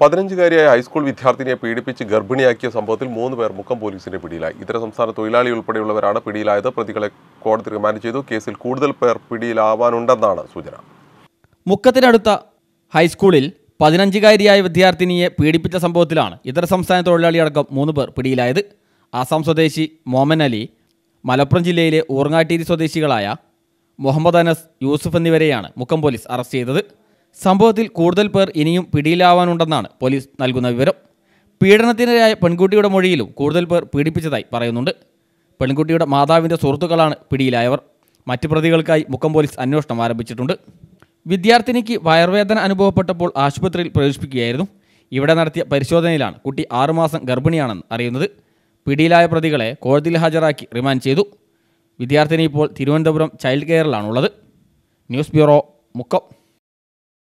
പതിനഞ്ചുകാരിയായ high school വിദ്യാർത്ഥിനിയെ പീഡിപ്പിച്ച് ഗർഭിണിയാക്കിയ സംഭവത്തിൽ മൂന്ന് പേർ മുക്കം പോലീസിന്റെ പിടിയിലായി ഇതര സംസ്ഥാന തൊഴിലാളി ഉൾപ്പെടെയുള്ളവരാണ് പിടിയിലായത് പ്രതികളെ കോടതി റിമാൻഡ് ചെയ്തു കേസിൽ കൂടുതൽ പേർ പിടിയിലാവാനുണ്ടെന്നാണ് സൂചന മുക്കത്തിനടുത്ത ഹൈസ്കൂളിൽ പതിനഞ്ചുകാരിയായ വിദ്യാർത്ഥിനിയെ പീഡിപ്പിച്ച സംഭവത്തിലാണ് ഇതര സംസ്ഥാന തൊഴിലാളി അടക്കം മൂന്ന് പേർ പിടിയിലായത് ആസാം സ്വദേശി മോമൻ അലി മലപ്പുറം ജില്ലയിലെ ഊർങ്ങാട്ടേരി സ്വദേശികളായ മുഹമ്മദ് അനസ് യൂസുഫ് എന്നിവരെയാണ് മുക്കം പോലീസ് അറസ്റ്റ് ചെയ്തത് സംഭവത്തിൽ കൂടുതൽ പേർ ഇനിയും പിടിയിലാവാനുണ്ടെന്നാണ് പോലീസ് നൽകുന്ന വിവരം പീഡനത്തിനിരയായ പെൺകുട്ടിയുടെ മൊഴിയിലും കൂടുതൽ പേർ പീഡിപ്പിച്ചതായി പറയുന്നുണ്ട് പെൺകുട്ടിയുടെ മാതാവിൻ്റെ സുഹൃത്തുക്കളാണ് പിടിയിലായവർ മറ്റ് പ്രതികൾക്കായി മുക്കം പോലീസ് അന്വേഷണം ആരംഭിച്ചിട്ടുണ്ട് വിദ്യാർത്ഥിനിക്ക് വയർവേദന അനുഭവപ്പെട്ടപ്പോൾ ആശുപത്രിയിൽ പ്രവേശിപ്പിക്കുകയായിരുന്നു ഇവിടെ നടത്തിയ പരിശോധനയിലാണ് കുട്ടി ആറുമാസം ഗർഭിണിയാണെന്ന് അറിയുന്നത് പിടിയിലായ പ്രതികളെ കോടതിയിൽ ഹാജരാക്കി റിമാൻഡ് ചെയ്തു വിദ്യാർത്ഥിനി ഇപ്പോൾ തിരുവനന്തപുരം ചൈൽഡ് കെയറിലാണുള്ളത് ന്യൂസ് ബ്യൂറോ മുക്കം